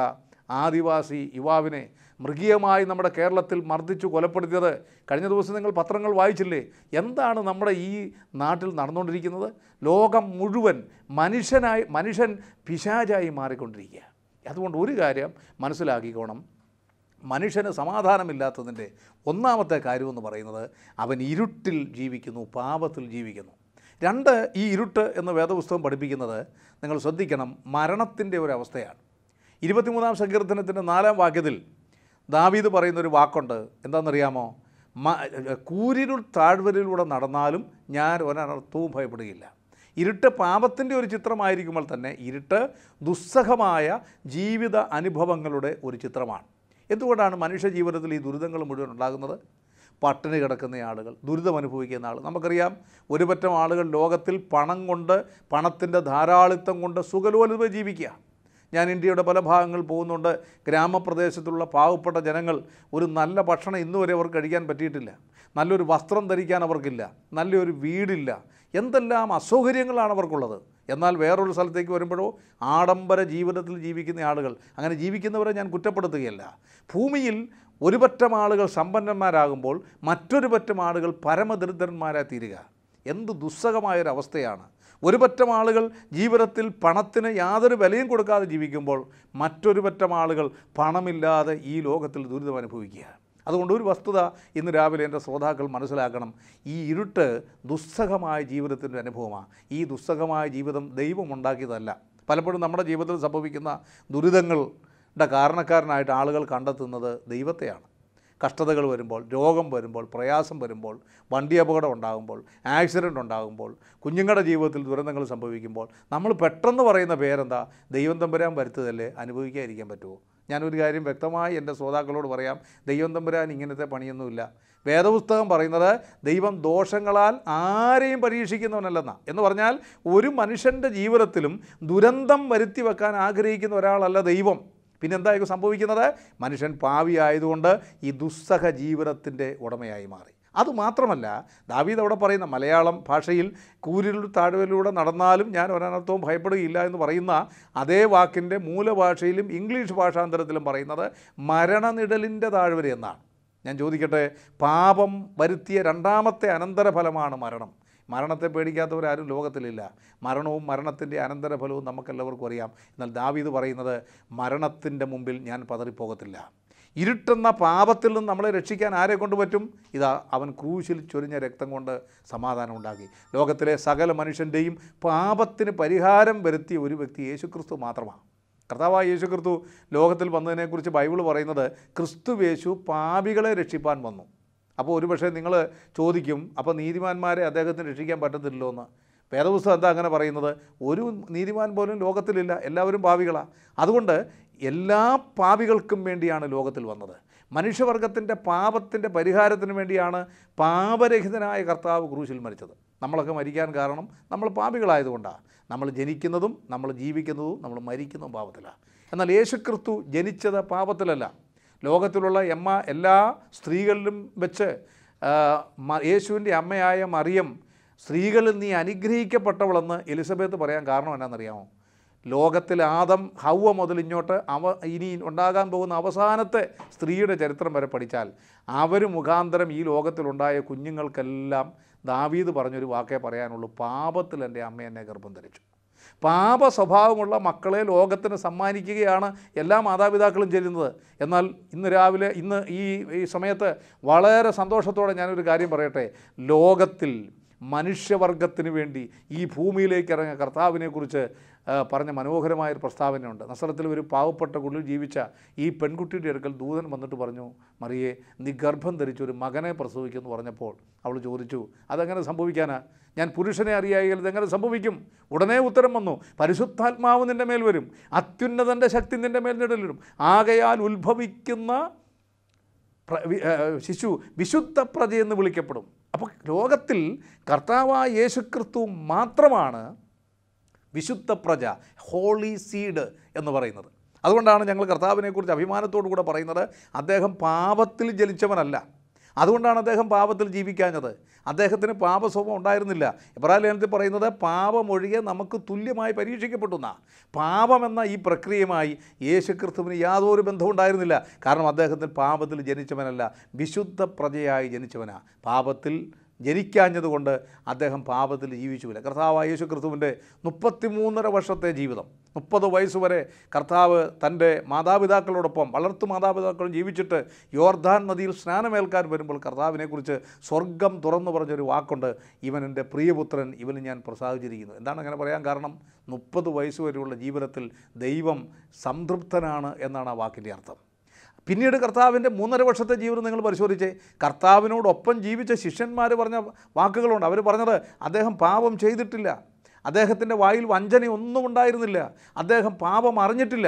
ആദിവാസി യുവാവിനെ മൃഗീയമായി നമ്മുടെ കേരളത്തിൽ മർദ്ദിച്ചു കൊലപ്പെടുത്തിയത് കഴിഞ്ഞ ദിവസം നിങ്ങൾ പത്രങ്ങൾ വായിച്ചില്ലേ എന്താണ് നമ്മുടെ ഈ നാട്ടിൽ നടന്നുകൊണ്ടിരിക്കുന്നത് ലോകം മുഴുവൻ മനുഷ്യനായി മനുഷ്യൻ പിശാചായി മാറിക്കൊണ്ടിരിക്കുക അതുകൊണ്ട് ഒരു കാര്യം മനസ്സിലാക്കിക്കോണം മനുഷ്യന് സമാധാനമില്ലാത്തതിൻ്റെ ഒന്നാമത്തെ കാര്യമെന്ന് പറയുന്നത് അവൻ ഇരുട്ടിൽ ജീവിക്കുന്നു പാപത്തിൽ ജീവിക്കുന്നു രണ്ട് ഈ ഇരുട്ട് എന്ന് വേദപുസ്തകം പഠിപ്പിക്കുന്നത് നിങ്ങൾ ശ്രദ്ധിക്കണം മരണത്തിൻ്റെ ഒരു അവസ്ഥയാണ് ഇരുപത്തിമൂന്നാം സങ്കീർത്തനത്തിൻ്റെ നാലാം വാക്യത്തിൽ ദാവീദ് പറയുന്നൊരു വാക്കുണ്ട് എന്താണെന്നറിയാമോ മ കൂരിരുൾ താഴ്വരയിലൂടെ നടന്നാലും ഞാൻ ഒരനർത്ഥവും ഭയപ്പെടുകയില്ല ഇരുട്ട് പാപത്തിൻ്റെ ഒരു ചിത്രമായിരിക്കുമ്പോൾ തന്നെ ഇരുട്ട് ദുസ്സഹമായ ജീവിത അനുഭവങ്ങളുടെ ഒരു ചിത്രമാണ് എന്തുകൊണ്ടാണ് മനുഷ്യ ജീവിതത്തിൽ ഈ ദുരിതങ്ങൾ മുഴുവൻ ഉണ്ടാകുന്നത് പട്ടിണി കിടക്കുന്ന ആളുകൾ ദുരിതം അനുഭവിക്കുന്ന ആൾ നമുക്കറിയാം ഒരുപറ്റം ആളുകൾ ലോകത്തിൽ പണം കൊണ്ട് പണത്തിൻ്റെ ധാരാളിത്തം കൊണ്ട് സുഖലോലിത ജീവിക്കുക ഞാൻ ഇന്ത്യയുടെ പല ഭാഗങ്ങൾ പോകുന്നുണ്ട് ഗ്രാമപ്രദേശത്തുള്ള പാവപ്പെട്ട ജനങ്ങൾ ഒരു നല്ല ഭക്ഷണം ഇന്നുവരെ അവർക്ക് കഴിക്കാൻ പറ്റിയിട്ടില്ല നല്ലൊരു വസ്ത്രം ധരിക്കാൻ അവർക്കില്ല നല്ലൊരു വീടില്ല എന്തെല്ലാം അസൗകര്യങ്ങളാണ് അവർക്കുള്ളത് എന്നാൽ വേറൊരു സ്ഥലത്തേക്ക് വരുമ്പോഴോ ആഡംബര ജീവിതത്തിൽ ജീവിക്കുന്ന ആളുകൾ അങ്ങനെ ജീവിക്കുന്നവരെ ഞാൻ കുറ്റപ്പെടുത്തുകയല്ല ഭൂമിയിൽ ഒരുപറ്റം ആളുകൾ സമ്പന്നന്മാരാകുമ്പോൾ മറ്റൊരു പറ്റം ആളുകൾ പരമദരിദ്രന്മാരായി തീരുക എന്ത് ദുസ്സഹമായൊരവസ്ഥയാണ് ഒരു പറ്റം ആളുകൾ ജീവിതത്തിൽ പണത്തിന് യാതൊരു വിലയും കൊടുക്കാതെ ജീവിക്കുമ്പോൾ മറ്റൊരു പറ്റം ആളുകൾ പണമില്ലാതെ ഈ ലോകത്തിൽ ദുരിതം അനുഭവിക്കുക അതുകൊണ്ട് ഒരു വസ്തുത ഇന്ന് രാവിലെ എൻ്റെ ശ്രോതാക്കൾ മനസ്സിലാക്കണം ഈ ഇരുട്ട് ദുസ്സഹമായ ജീവിതത്തിൻ്റെ അനുഭവമാണ് ഈ ദുസ്സഹമായ ജീവിതം ഉണ്ടാക്കിയതല്ല പലപ്പോഴും നമ്മുടെ ജീവിതത്തിൽ സംഭവിക്കുന്ന ദുരിതങ്ങളുടെ കാരണക്കാരനായിട്ട് ആളുകൾ കണ്ടെത്തുന്നത് ദൈവത്തെയാണ് കഷ്ടതകൾ വരുമ്പോൾ രോഗം വരുമ്പോൾ പ്രയാസം വരുമ്പോൾ വണ്ടി അപകടം ഉണ്ടാകുമ്പോൾ ആക്സിഡൻ്റ് ഉണ്ടാകുമ്പോൾ കുഞ്ഞുങ്ങളുടെ ജീവിതത്തിൽ ദുരന്തങ്ങൾ സംഭവിക്കുമ്പോൾ നമ്മൾ പെട്ടെന്ന് പറയുന്ന പേരെന്താ ദൈവം തമ്പുരാൻ വരുത്തതല്ലേ അനുഭവിക്കാതിരിക്കാൻ പറ്റുമോ ഞാനൊരു കാര്യം വ്യക്തമായി എൻ്റെ ശ്രോതാക്കളോട് പറയാം ദൈവം തമ്പുരാൻ ഇങ്ങനത്തെ പണിയൊന്നുമില്ല വേദപുസ്തകം പറയുന്നത് ദൈവം ദോഷങ്ങളാൽ ആരെയും പരീക്ഷിക്കുന്നവനല്ലെന്നാ എന്ന് പറഞ്ഞാൽ ഒരു മനുഷ്യൻ്റെ ജീവിതത്തിലും ദുരന്തം വരുത്തി വെക്കാൻ ആഗ്രഹിക്കുന്ന ഒരാളല്ല ദൈവം പിന്നെ എന്തായിരിക്കും സംഭവിക്കുന്നത് മനുഷ്യൻ പാവി ആയതുകൊണ്ട് ഈ ദുസ്സഹ ജീവിതത്തിൻ്റെ ഉടമയായി മാറി അതുമാത്രമല്ല ദാവീദ് അവിടെ പറയുന്ന മലയാളം ഭാഷയിൽ കൂരിൽ താഴ്വലൂടെ നടന്നാലും ഞാൻ ഒരനർത്ഥവും ഭയപ്പെടുകയില്ല എന്ന് പറയുന്ന അതേ വാക്കിൻ്റെ മൂലഭാഷയിലും ഇംഗ്ലീഷ് ഭാഷാന്തരത്തിലും പറയുന്നത് മരണനിടലിൻ്റെ താഴ്വര എന്നാണ് ഞാൻ ചോദിക്കട്ടെ പാപം വരുത്തിയ രണ്ടാമത്തെ അനന്തരഫലമാണ് മരണം മരണത്തെ പേടിക്കാത്തവരാരും ലോകത്തിലില്ല മരണവും മരണത്തിൻ്റെ അനന്തരഫലവും നമുക്കെല്ലാവർക്കും അറിയാം എന്നാൽ ദാവീദ് പറയുന്നത് മരണത്തിൻ്റെ മുമ്പിൽ ഞാൻ പതറിപ്പോകത്തില്ല ഇരുട്ടെന്ന പാപത്തിൽ നിന്ന് നമ്മളെ രക്ഷിക്കാൻ ആരെ കൊണ്ട് പറ്റും ഇതാ അവൻ ക്രൂശിൽ ചൊരിഞ്ഞ രക്തം കൊണ്ട് സമാധാനം ഉണ്ടാക്കി ലോകത്തിലെ സകല മനുഷ്യൻ്റെയും പാപത്തിന് പരിഹാരം വരുത്തിയ ഒരു വ്യക്തി യേശുക്രിസ്തു മാത്രമാണ് കർത്താവായ യേശു ക്രിസ്തു ലോകത്തിൽ വന്നതിനെക്കുറിച്ച് ബൈബിൾ പറയുന്നത് യേശു പാപികളെ രക്ഷിപ്പാൻ വന്നു അപ്പോൾ ഒരു പക്ഷേ നിങ്ങൾ ചോദിക്കും അപ്പോൾ നീതിമാന്മാരെ അദ്ദേഹത്തിന് രക്ഷിക്കാൻ പറ്റത്തില്ലല്ലോ എന്ന് വേദപുസ്തകം എന്താ അങ്ങനെ പറയുന്നത് ഒരു നീതിമാൻ പോലും ലോകത്തിലില്ല എല്ലാവരും പാവികളാണ് അതുകൊണ്ട് എല്ലാ പാവികൾക്കും വേണ്ടിയാണ് ലോകത്തിൽ വന്നത് മനുഷ്യവർഗത്തിൻ്റെ പാപത്തിൻ്റെ പരിഹാരത്തിന് വേണ്ടിയാണ് പാപരഹിതനായ കർത്താവ് ക്രൂശിൽ മരിച്ചത് നമ്മളൊക്കെ മരിക്കാൻ കാരണം നമ്മൾ പാപികളായതുകൊണ്ടാണ് നമ്മൾ ജനിക്കുന്നതും നമ്മൾ ജീവിക്കുന്നതും നമ്മൾ മരിക്കുന്നതും പാപത്തിലാണ് എന്നാൽ യേശുക്രിസ്തു ജനിച്ചത് പാപത്തിലല്ല ലോകത്തിലുള്ള എമ്മ എല്ലാ സ്ത്രീകളിലും വെച്ച് യേശുവിൻ്റെ അമ്മയായ മറിയം സ്ത്രീകളിൽ നീ അനുഗ്രഹിക്കപ്പെട്ടവളെന്ന് എലിസബത്ത് പറയാൻ കാരണം എന്നാണെന്നറിയാമോ ലോകത്തിൽ ആദം ഹൗവ മുതൽ ഇങ്ങോട്ട് അവ ഇനി ഉണ്ടാകാൻ പോകുന്ന അവസാനത്തെ സ്ത്രീയുടെ ചരിത്രം വരെ പഠിച്ചാൽ അവർ മുഖാന്തരം ഈ ലോകത്തിലുണ്ടായ കുഞ്ഞുങ്ങൾക്കെല്ലാം ദാവീദ് പറഞ്ഞൊരു വാക്കേ പറയാനുള്ളൂ പാപത്തിൽ എൻ്റെ അമ്മ എന്നെ ഗർഭം ധരിച്ചു പാപ സ്വഭാവമുള്ള മക്കളെ ലോകത്തിന് സമ്മാനിക്കുകയാണ് എല്ലാ മാതാപിതാക്കളും ചെയ്യുന്നത് എന്നാൽ ഇന്ന് രാവിലെ ഇന്ന് ഈ ഈ സമയത്ത് വളരെ സന്തോഷത്തോടെ ഞാനൊരു കാര്യം പറയട്ടെ ലോകത്തിൽ മനുഷ്യവർഗത്തിന് വേണ്ടി ഈ ഭൂമിയിലേക്ക് ഇറങ്ങിയ കർത്താവിനെക്കുറിച്ച് പറഞ്ഞ മനോഹരമായൊരു പ്രസ്താവനയുണ്ട് നസറത്തിൽ ഒരു പാവപ്പെട്ട കുടിൽ ജീവിച്ച ഈ പെൺകുട്ടിയുടെ അടുക്കൽ ദൂതൻ വന്നിട്ട് പറഞ്ഞു മറിയെ നീ ഗർഭം ധരിച്ച് ഒരു മകനെ പ്രസവിക്കുമെന്ന് പറഞ്ഞപ്പോൾ അവൾ ചോദിച്ചു അതെങ്ങനെ സംഭവിക്കാനാ ഞാൻ പുരുഷനെ അറിയായെങ്കിൽ ഇതെങ്ങനെ സംഭവിക്കും ഉടനെ ഉത്തരം വന്നു പരിശുദ്ധാത്മാവ് നിൻ്റെ മേൽ വരും അത്യുന്നതൻ്റെ ശക്തി നിൻ്റെ മേൽ നിടലും ആകയാൽ ഉത്ഭവിക്കുന്ന ശിശു വിശുദ്ധ പ്രജയെന്ന് വിളിക്കപ്പെടും അപ്പോൾ ലോകത്തിൽ കർത്താവായ യേശുക്രിസ്തു മാത്രമാണ് വിശുദ്ധ പ്രജ ഹോളി സീഡ് എന്ന് പറയുന്നത് അതുകൊണ്ടാണ് ഞങ്ങൾ കർത്താവിനെക്കുറിച്ച് അഭിമാനത്തോടു കൂടെ പറയുന്നത് അദ്ദേഹം പാപത്തിൽ ജനിച്ചവനല്ല അതുകൊണ്ടാണ് അദ്ദേഹം പാപത്തിൽ ജീവിക്കാഞ്ഞത് അദ്ദേഹത്തിന് പാപസ്വഭം ഉണ്ടായിരുന്നില്ല ഇബ്രാഹിം ലേഖനത്തിൽ പറയുന്നത് പാപമൊഴികെ നമുക്ക് തുല്യമായി പരീക്ഷിക്കപ്പെട്ടുന്ന പാപമെന്ന ഈ പ്രക്രിയയുമായി യേശുക്രിസ്തുവിന് യാതൊരു ബന്ധവും ഉണ്ടായിരുന്നില്ല കാരണം അദ്ദേഹത്തിന് പാപത്തിൽ ജനിച്ചവനല്ല വിശുദ്ധ പ്രജയായി ജനിച്ചവനാ പാപത്തിൽ ജനിക്കാഞ്ഞതുകൊണ്ട് അദ്ദേഹം പാപത്തിൽ ജീവിച്ചുമില്ല കർത്താവ് യേശു ക്രിസ്തുവിൻ്റെ മൂന്നര വർഷത്തെ ജീവിതം മുപ്പത് വയസ്സ് വരെ കർത്താവ് തൻ്റെ മാതാപിതാക്കളോടൊപ്പം വളർത്തു മാതാപിതാക്കളും ജീവിച്ചിട്ട് യോർദാൻ നദിയിൽ സ്നാനമേൽക്കാൻ വരുമ്പോൾ കർത്താവിനെക്കുറിച്ച് സ്വർഗം തുറന്നു പറഞ്ഞൊരു വാക്കുണ്ട് ഇവൻ പ്രിയപുത്രൻ ഇവന് ഞാൻ പ്രസാദിച്ചിരിക്കുന്നു എന്താണ് അങ്ങനെ പറയാൻ കാരണം മുപ്പത് വയസ്സ് വരെയുള്ള ജീവിതത്തിൽ ദൈവം സംതൃപ്തനാണ് എന്നാണ് ആ വാക്കിൻ്റെ അർത്ഥം പിന്നീട് കർത്താവിൻ്റെ മൂന്നര വർഷത്തെ ജീവിതം നിങ്ങൾ പരിശോധിച്ചേ കർത്താവിനോടൊപ്പം ജീവിച്ച ശിഷ്യന്മാർ പറഞ്ഞ വാക്കുകളുണ്ട് അവർ പറഞ്ഞത് അദ്ദേഹം പാപം ചെയ്തിട്ടില്ല അദ്ദേഹത്തിൻ്റെ വായിൽ വഞ്ചനയൊന്നും ഉണ്ടായിരുന്നില്ല അദ്ദേഹം പാപം അറിഞ്ഞിട്ടില്ല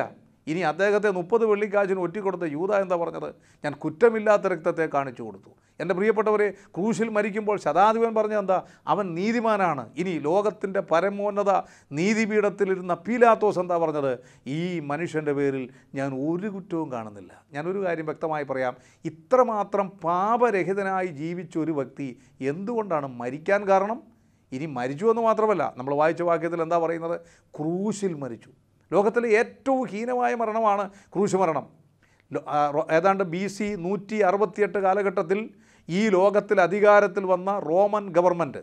ഇനി അദ്ദേഹത്തെ മുപ്പത് വെള്ളിക്കാശിന് ഒറ്റിക്കൊടുത്ത യൂത എന്താ പറഞ്ഞത് ഞാൻ കുറ്റമില്ലാത്ത രക്തത്തെ കാണിച്ചു കൊടുത്തു എൻ്റെ പ്രിയപ്പെട്ടവരെ ക്രൂശിൽ മരിക്കുമ്പോൾ ശതാധിപൻ പറഞ്ഞത് എന്താ അവൻ നീതിമാനാണ് ഇനി ലോകത്തിൻ്റെ പരമോന്നത നീതിപീഠത്തിലിരുന്ന പീലാത്തോസ് എന്താ പറഞ്ഞത് ഈ മനുഷ്യൻ്റെ പേരിൽ ഞാൻ ഒരു കുറ്റവും കാണുന്നില്ല ഞാനൊരു കാര്യം വ്യക്തമായി പറയാം ഇത്രമാത്രം പാപരഹിതനായി ജീവിച്ച ഒരു വ്യക്തി എന്തുകൊണ്ടാണ് മരിക്കാൻ കാരണം ഇനി മരിച്ചു എന്ന് മാത്രമല്ല നമ്മൾ വായിച്ച വാക്യത്തിൽ എന്താ പറയുന്നത് ക്രൂശിൽ മരിച്ചു ലോകത്തിലെ ഏറ്റവും ഹീനമായ മരണമാണ് ക്രൂശ് മരണം ഏതാണ്ട് ബി സി നൂറ്റി അറുപത്തിയെട്ട് കാലഘട്ടത്തിൽ ഈ ലോകത്തിൽ അധികാരത്തിൽ വന്ന റോമൻ ഗവൺമെൻറ്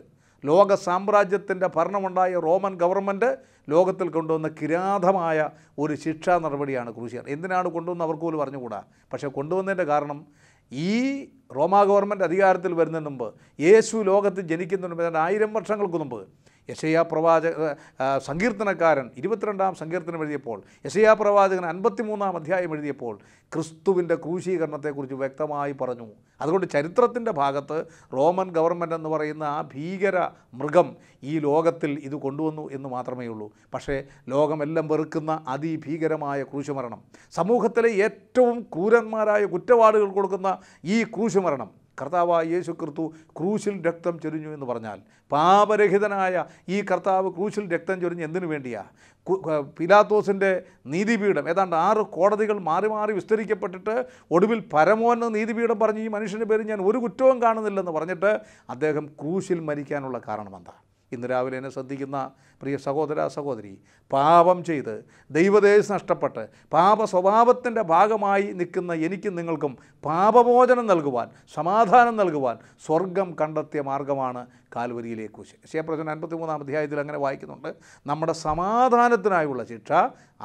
ലോക സാമ്രാജ്യത്തിൻ്റെ ഭരണമുണ്ടായ റോമൻ ഗവൺമെൻറ് ലോകത്തിൽ കൊണ്ടുവന്ന കിരാതമായ ഒരു ശിക്ഷാ നടപടിയാണ് ക്രൂശിയർ എന്തിനാണ് കൊണ്ടുവന്ന് അവർക്ക് പോലും പറഞ്ഞുകൂടാ പക്ഷേ കൊണ്ടുവന്നതിൻ്റെ കാരണം ഈ റോമാ ഗവൺമെൻറ് അധികാരത്തിൽ വരുന്നതിന് മുമ്പ് യേശു ലോകത്ത് ജനിക്കുന്നതിന് മുമ്പ് ഏതാണ്ട് ആയിരം വർഷങ്ങൾക്ക് മുമ്പ് യശയാ പ്രവാചക സങ്കീർത്തനക്കാരൻ ഇരുപത്തിരണ്ടാം സങ്കീർത്തനം എഴുതിയപ്പോൾ യശയാ പ്രവാചകൻ അൻപത്തിമൂന്നാം അധ്യായം എഴുതിയപ്പോൾ ക്രിസ്തുവിൻ്റെ ക്രൂശീകരണത്തെക്കുറിച്ച് വ്യക്തമായി പറഞ്ഞു അതുകൊണ്ട് ചരിത്രത്തിൻ്റെ ഭാഗത്ത് റോമൻ ഗവൺമെൻറ് എന്ന് പറയുന്ന ആ ഭീകര മൃഗം ഈ ലോകത്തിൽ ഇത് കൊണ്ടുവന്നു എന്ന് മാത്രമേ ഉള്ളൂ പക്ഷേ ലോകമെല്ലാം വെറുക്കുന്ന അതിഭീകരമായ ക്രൂശുമരണം സമൂഹത്തിലെ ഏറ്റവും ക്രൂരന്മാരായ കുറ്റവാളികൾ കൊടുക്കുന്ന ഈ ക്രൂശുമരണം കർത്താവ് യേശു ക്രിസ്തു ക്രൂശിൽ രക്തം ചൊരിഞ്ഞു എന്ന് പറഞ്ഞാൽ പാപരഹിതനായ ഈ കർത്താവ് ക്രൂശിൽ രക്തം ചൊരിഞ്ഞ് എന്തിനു വേണ്ടിയാ പിലാത്തോസിൻ്റെ നീതിപീഠം ഏതാണ്ട് ആറ് കോടതികൾ മാറി മാറി വിസ്തരിക്കപ്പെട്ടിട്ട് ഒടുവിൽ പരമോന്ന നീതിപീഠം പറഞ്ഞ് ഈ മനുഷ്യൻ്റെ പേര് ഞാൻ ഒരു കുറ്റവും കാണുന്നില്ലെന്ന് പറഞ്ഞിട്ട് അദ്ദേഹം ക്രൂശിൽ മരിക്കാനുള്ള കാരണം ഇന്ന് രാവിലെ എന്നെ ശ്രദ്ധിക്കുന്ന പ്രിയ സഹോദര സഹോദരി പാപം ചെയ്ത് ദൈവദേശ നഷ്ടപ്പെട്ട് പാപ സ്വഭാവത്തിൻ്റെ ഭാഗമായി നിൽക്കുന്ന എനിക്കും നിങ്ങൾക്കും പാപമോചനം നൽകുവാൻ സമാധാനം നൽകുവാൻ സ്വർഗം കണ്ടെത്തിയ മാർഗമാണ് കാൽവരിയിലെ കുശ് ശേപ്രചന അൻപത്തി മൂന്നാം അധ്യായത്തിൽ അങ്ങനെ വായിക്കുന്നുണ്ട് നമ്മുടെ സമാധാനത്തിനായുള്ള ശിക്ഷ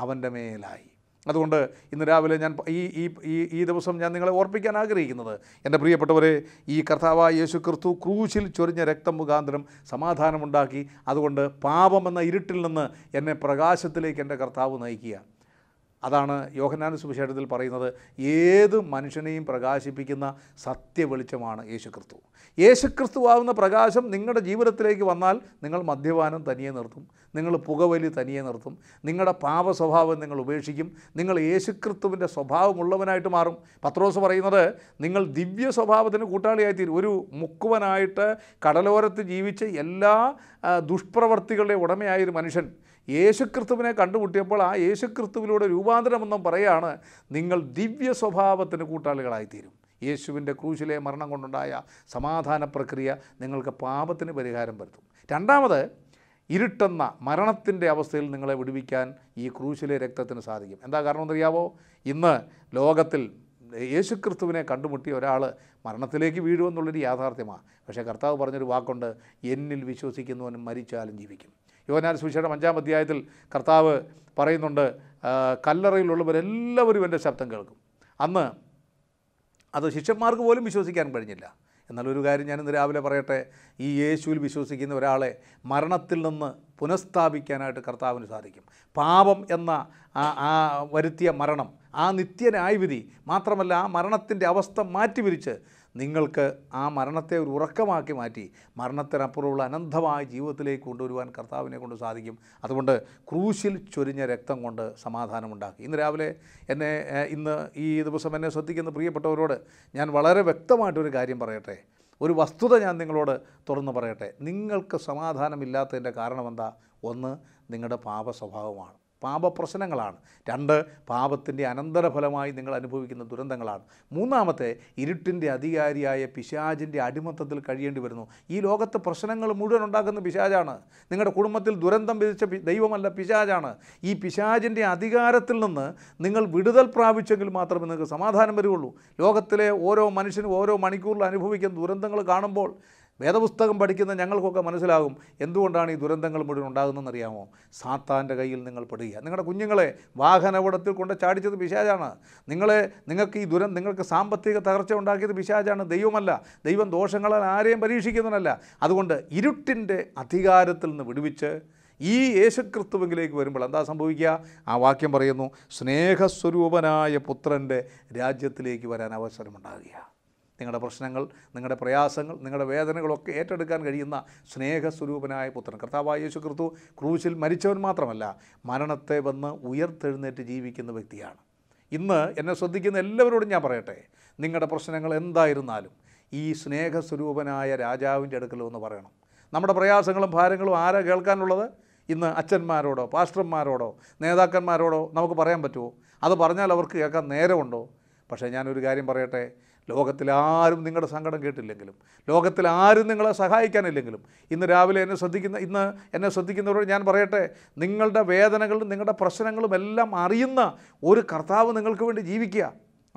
അവൻ്റെ മേലായി അതുകൊണ്ട് ഇന്ന് രാവിലെ ഞാൻ ഈ ഈ ഈ ദിവസം ഞാൻ നിങ്ങളെ ഓർപ്പിക്കാൻ ആഗ്രഹിക്കുന്നത് എൻ്റെ പ്രിയപ്പെട്ടവരെ ഈ കർത്താവ് യേശു ക്രിസ്തു ക്രൂശിൽ ചൊരിഞ്ഞ രക്തം മുഖാന്തരം സമാധാനമുണ്ടാക്കി അതുകൊണ്ട് പാപമെന്ന ഇരുട്ടിൽ നിന്ന് എന്നെ പ്രകാശത്തിലേക്ക് എൻ്റെ കർത്താവ് നയിക്കുക അതാണ് യോഹനാന സുവിശേഷത്തിൽ പറയുന്നത് ഏത് മനുഷ്യനെയും പ്രകാശിപ്പിക്കുന്ന സത്യവെളിച്ചമാണ് യേശുക്രിസ്തു യേശുക്രിസ്തു ആവുന്ന പ്രകാശം നിങ്ങളുടെ ജീവിതത്തിലേക്ക് വന്നാൽ നിങ്ങൾ മദ്യപാനം തനിയെ നിർത്തും നിങ്ങൾ പുകവലി തനിയെ നിർത്തും നിങ്ങളുടെ പാപ സ്വഭാവം നിങ്ങൾ ഉപേക്ഷിക്കും നിങ്ങൾ യേശുക്രിസ്തുവിൻ്റെ സ്വഭാവമുള്ളവനായിട്ട് മാറും പത്രോസ് പറയുന്നത് നിങ്ങൾ ദിവ്യ സ്വഭാവത്തിന് കൂട്ടാളിയായിത്തീരും ഒരു മുക്കുവനായിട്ട് കടലോരത്ത് ജീവിച്ച് എല്ലാ ദുഷ്പ്രവർത്തികളുടെ ഉടമയായൊരു മനുഷ്യൻ യേശുക്രിസ്തുവിനെ കണ്ടുമുട്ടിയപ്പോൾ ആ യേശുക്രിസ്തുവിലൂടെ രൂപാന്തരമെന്നും പറയുകയാണ് നിങ്ങൾ ദിവ്യ സ്വഭാവത്തിന് കൂട്ടാളികളായിത്തീരും യേശുവിൻ്റെ ക്രൂശിലെ മരണം കൊണ്ടുണ്ടായ സമാധാന പ്രക്രിയ നിങ്ങൾക്ക് പാപത്തിന് പരിഹാരം വരുത്തും രണ്ടാമത് ഇരുട്ടെന്ന മരണത്തിൻ്റെ അവസ്ഥയിൽ നിങ്ങളെ വിടുവിക്കാൻ ഈ ക്രൂശിലെ രക്തത്തിന് സാധിക്കും എന്താ കാരണം അറിയാവോ ഇന്ന് ലോകത്തിൽ യേശുക്രിസ്തുവിനെ കണ്ടുമുട്ടിയ ഒരാൾ മരണത്തിലേക്ക് വീഴുമെന്നുള്ളൊരു യാഥാർത്ഥ്യമാണ് പക്ഷേ കർത്താവ് പറഞ്ഞൊരു വാക്കുണ്ട് എന്നിൽ വിശ്വസിക്കുന്നവനും മരിച്ചാലും ജീവിക്കും യോനാൻ സുവിശേഷം അഞ്ചാം അധ്യായത്തിൽ കർത്താവ് പറയുന്നുണ്ട് കല്ലറയിലുള്ളവരെല്ലാവരും എൻ്റെ ശബ്ദം കേൾക്കും അന്ന് അത് ശിഷ്യന്മാർക്ക് പോലും വിശ്വസിക്കാൻ കഴിഞ്ഞില്ല എന്നാലൊരു കാര്യം ഇന്ന് രാവിലെ പറയട്ടെ ഈ യേശുവിൽ വിശ്വസിക്കുന്ന ഒരാളെ മരണത്തിൽ നിന്ന് പുനഃസ്ഥാപിക്കാനായിട്ട് കർത്താവിന് സാധിക്കും പാപം എന്ന ആ വരുത്തിയ മരണം ആ നിത്യനായ വിധി മാത്രമല്ല ആ മരണത്തിൻ്റെ അവസ്ഥ മാറ്റിവിരിച്ച് നിങ്ങൾക്ക് ആ മരണത്തെ ഒരു ഉറക്കമാക്കി മാറ്റി മരണത്തിനപ്പുറമുള്ള അനന്തമായ ജീവിതത്തിലേക്ക് കൊണ്ടുവരുവാൻ കർത്താവിനെ കൊണ്ട് സാധിക്കും അതുകൊണ്ട് ക്രൂശിൽ ചൊരിഞ്ഞ രക്തം കൊണ്ട് സമാധാനമുണ്ടാക്കി ഇന്ന് രാവിലെ എന്നെ ഇന്ന് ഈ ദിവസം എന്നെ ശ്രദ്ധിക്കുന്ന പ്രിയപ്പെട്ടവരോട് ഞാൻ വളരെ വ്യക്തമായിട്ടൊരു കാര്യം പറയട്ടെ ഒരു വസ്തുത ഞാൻ നിങ്ങളോട് തുറന്നു പറയട്ടെ നിങ്ങൾക്ക് സമാധാനമില്ലാത്തതിൻ്റെ കാരണമെന്താ ഒന്ന് നിങ്ങളുടെ പാപ സ്വഭാവമാണ് പാപപ്രശ്നങ്ങളാണ് രണ്ട് പാപത്തിൻ്റെ അനന്തരഫലമായി നിങ്ങൾ അനുഭവിക്കുന്ന ദുരന്തങ്ങളാണ് മൂന്നാമത്തെ ഇരുട്ടിൻ്റെ അധികാരിയായ പിശാജിൻ്റെ അടിമത്തത്തിൽ കഴിയേണ്ടി വരുന്നു ഈ ലോകത്ത് പ്രശ്നങ്ങൾ മുഴുവൻ ഉണ്ടാക്കുന്ന പിശാജാണ് നിങ്ങളുടെ കുടുംബത്തിൽ ദുരന്തം വിധിച്ച ദൈവമല്ല പിശാജാണ് ഈ പിശാജിൻ്റെ അധികാരത്തിൽ നിന്ന് നിങ്ങൾ വിടുതൽ പ്രാപിച്ചെങ്കിൽ മാത്രമേ നിങ്ങൾക്ക് സമാധാനം വരുള്ളൂ ലോകത്തിലെ ഓരോ മനുഷ്യനും ഓരോ മണിക്കൂറിൽ അനുഭവിക്കുന്ന ദുരന്തങ്ങൾ കാണുമ്പോൾ വേദപുസ്തകം പഠിക്കുന്ന ഞങ്ങൾക്കൊക്കെ മനസ്സിലാകും എന്തുകൊണ്ടാണ് ഈ ദുരന്തങ്ങൾ മുഴുവൻ ഉണ്ടാകുന്നതെന്ന് അറിയാമോ സാത്താൻ്റെ കയ്യിൽ നിങ്ങൾ പെടുക നിങ്ങളുടെ കുഞ്ഞുങ്ങളെ വാഹനപടത്തിൽ കൊണ്ട് ചാടിച്ചത് പിശാജാണ് നിങ്ങളെ നിങ്ങൾക്ക് ഈ ദുരന്തം നിങ്ങൾക്ക് സാമ്പത്തിക തകർച്ച ഉണ്ടാക്കിയത് പിശാജാണ് ദൈവമല്ല ദൈവം ദോഷങ്ങളാൽ ആരെയും പരീക്ഷിക്കുന്നവനല്ല അതുകൊണ്ട് ഇരുട്ടിൻ്റെ അധികാരത്തിൽ നിന്ന് വിടുവിച്ച് ഈ യേശുക്രിസ്തുവിലേക്ക് വരുമ്പോൾ എന്താ സംഭവിക്കുക ആ വാക്യം പറയുന്നു സ്നേഹസ്വരൂപനായ പുത്രൻ്റെ രാജ്യത്തിലേക്ക് വരാൻ അവസരമുണ്ടാകുകയാണ് നിങ്ങളുടെ പ്രശ്നങ്ങൾ നിങ്ങളുടെ പ്രയാസങ്ങൾ നിങ്ങളുടെ വേദനകളൊക്കെ ഏറ്റെടുക്കാൻ കഴിയുന്ന സ്നേഹസ്വരൂപനായ പുത്രൻ കർത്താവായ യേശു ക്രിസ്തു ക്രൂശിൽ മരിച്ചവൻ മാത്രമല്ല മരണത്തെ വന്ന് ഉയർത്തെഴുന്നേറ്റ് ജീവിക്കുന്ന വ്യക്തിയാണ് ഇന്ന് എന്നെ ശ്രദ്ധിക്കുന്ന എല്ലാവരോടും ഞാൻ പറയട്ടെ നിങ്ങളുടെ പ്രശ്നങ്ങൾ എന്തായിരുന്നാലും ഈ സ്നേഹസ്വരൂപനായ രാജാവിൻ്റെ അടുക്കൽ വന്ന് പറയണം നമ്മുടെ പ്രയാസങ്ങളും ഭാരങ്ങളും ആരാ കേൾക്കാനുള്ളത് ഇന്ന് അച്ഛന്മാരോടോ പാസ്റ്റർമാരോടോ നേതാക്കന്മാരോടോ നമുക്ക് പറയാൻ പറ്റുമോ അത് പറഞ്ഞാൽ അവർക്ക് കേൾക്കാൻ നേരമുണ്ടോ പക്ഷേ ഞാനൊരു കാര്യം പറയട്ടെ ലോകത്തിലാരും നിങ്ങളുടെ സങ്കടം കേട്ടില്ലെങ്കിലും ലോകത്തിലാരും നിങ്ങളെ സഹായിക്കാനില്ലെങ്കിലും ഇന്ന് രാവിലെ എന്നെ ശ്രദ്ധിക്കുന്ന ഇന്ന് എന്നെ ശ്രദ്ധിക്കുന്നവരോട് ഞാൻ പറയട്ടെ നിങ്ങളുടെ വേദനകളും നിങ്ങളുടെ പ്രശ്നങ്ങളും എല്ലാം അറിയുന്ന ഒരു കർത്താവ് നിങ്ങൾക്ക് വേണ്ടി ജീവിക്കുക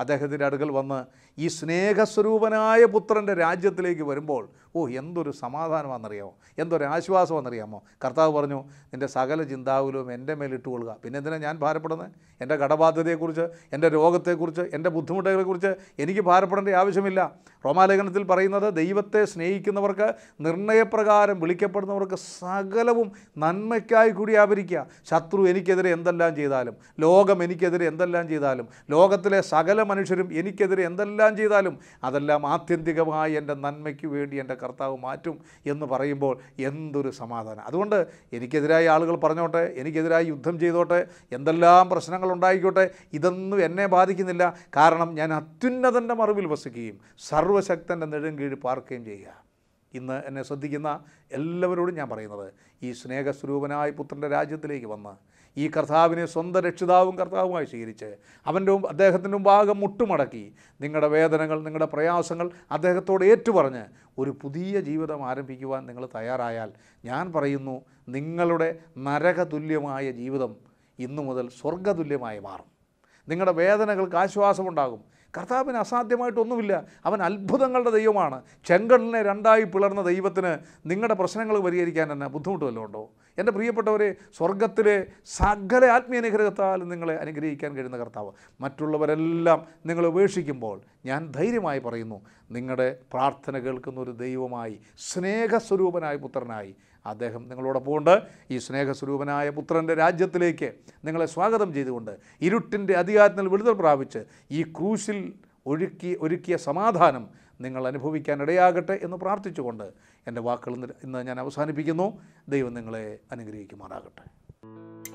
അദ്ദേഹത്തിൻ്റെ അടുക്കൽ വന്ന് ഈ സ്നേഹസ്വരൂപനായ പുത്രൻ്റെ രാജ്യത്തിലേക്ക് വരുമ്പോൾ ഓ എന്തൊരു സമാധാനമാണെന്നറിയാമോ എന്തൊരു ആശ്വാസമാണെന്നറിയാമോ കർത്താവ് പറഞ്ഞു എൻ്റെ സകല ചിന്താവിലും എൻ്റെ കൊള്ളുക പിന്നെ എന്തിനാണ് ഞാൻ ഭാരപ്പെടുന്നത് എൻ്റെ കടബാധ്യതയെക്കുറിച്ച് എൻ്റെ രോഗത്തെക്കുറിച്ച് എൻ്റെ ബുദ്ധിമുട്ടുകളെക്കുറിച്ച് എനിക്ക് ഭാരപ്പെടേണ്ട ആവശ്യമില്ല റോമാലേഖനത്തിൽ പറയുന്നത് ദൈവത്തെ സ്നേഹിക്കുന്നവർക്ക് നിർണയപ്രകാരം വിളിക്കപ്പെടുന്നവർക്ക് സകലവും നന്മയ്ക്കായി കൂടി ആവരിക്കുക ശത്രു എനിക്കെതിരെ എന്തെല്ലാം ചെയ്താലും ലോകം എനിക്കെതിരെ എന്തെല്ലാം ചെയ്താലും ലോകത്തിലെ സകല മനുഷ്യരും എനിക്കെതിരെ എന്തെല്ലാം എന്തെല്ലാം ചെയ്താലും അതെല്ലാം ആത്യന്തികമായി എൻ്റെ നന്മയ്ക്ക് വേണ്ടി എൻ്റെ കർത്താവ് മാറ്റും എന്ന് പറയുമ്പോൾ എന്തൊരു സമാധാനം അതുകൊണ്ട് എനിക്കെതിരായി ആളുകൾ പറഞ്ഞോട്ടെ എനിക്കെതിരായി യുദ്ധം ചെയ്തോട്ടെ എന്തെല്ലാം പ്രശ്നങ്ങൾ ഉണ്ടായിക്കോട്ടെ ഇതൊന്നും എന്നെ ബാധിക്കുന്നില്ല കാരണം ഞാൻ അത്യുന്നതൻ്റെ മറിവിൽ വസിക്കുകയും സർവശക്തൻ്റെ കീഴിൽ പാർക്കുകയും ചെയ്യുക ഇന്ന് എന്നെ ശ്രദ്ധിക്കുന്ന എല്ലാവരോടും ഞാൻ പറയുന്നത് ഈ സ്നേഹസ്വരൂപനായ പുത്രൻ്റെ രാജ്യത്തിലേക്ക് വന്ന് ഈ കർത്താവിനെ സ്വന്തം രക്ഷിതാവും കർത്താവുമായി സ്വീകരിച്ച് അവൻ്റെ അദ്ദേഹത്തിൻ്റെ മുമ്പാകെ മുട്ടുമടക്കി നിങ്ങളുടെ വേദനകൾ നിങ്ങളുടെ പ്രയാസങ്ങൾ അദ്ദേഹത്തോട് ഏറ്റുപറഞ്ഞ് ഒരു പുതിയ ജീവിതം ആരംഭിക്കുവാൻ നിങ്ങൾ തയ്യാറായാൽ ഞാൻ പറയുന്നു നിങ്ങളുടെ നരകതുല്യമായ ജീവിതം ഇന്നു മുതൽ സ്വർഗതുല്യമായി മാറും നിങ്ങളുടെ വേദനകൾക്ക് ആശ്വാസമുണ്ടാകും കർത്താവിന് അസാധ്യമായിട്ടൊന്നുമില്ല അവൻ അത്ഭുതങ്ങളുടെ ദൈവമാണ് ചെങ്കടലിനെ രണ്ടായി പിളർന്ന ദൈവത്തിന് നിങ്ങളുടെ പ്രശ്നങ്ങൾ പരിഹരിക്കാൻ തന്നെ ബുദ്ധിമുട്ട് വല്ലതും ഉണ്ടോ എൻ്റെ പ്രിയപ്പെട്ടവരെ സ്വർഗത്തിലെ സകല അനുഗ്രഹത്താൽ നിങ്ങളെ അനുഗ്രഹിക്കാൻ കഴിയുന്ന കർത്താവ് മറ്റുള്ളവരെല്ലാം നിങ്ങൾ ഉപേക്ഷിക്കുമ്പോൾ ഞാൻ ധൈര്യമായി പറയുന്നു നിങ്ങളുടെ പ്രാർത്ഥന കേൾക്കുന്ന ഒരു ദൈവമായി സ്നേഹസ്വരൂപനായ പുത്രനായി അദ്ദേഹം ഉണ്ട് ഈ സ്നേഹസ്വരൂപനായ പുത്രൻ്റെ രാജ്യത്തിലേക്ക് നിങ്ങളെ സ്വാഗതം ചെയ്തുകൊണ്ട് ഇരുട്ടിൻ്റെ അധികാരത്തിൽ വിടുതൽ പ്രാപിച്ച് ഈ ക്രൂശിൽ ഒഴുക്കി ഒരുക്കിയ സമാധാനം നിങ്ങൾ അനുഭവിക്കാൻ ഇടയാകട്ടെ എന്ന് പ്രാർത്ഥിച്ചുകൊണ്ട് എൻ്റെ വാക്കുകൾ ഇന്ന് ഞാൻ അവസാനിപ്പിക്കുന്നു ദൈവം നിങ്ങളെ അനുഗ്രഹിക്കുമാറാകട്ടെ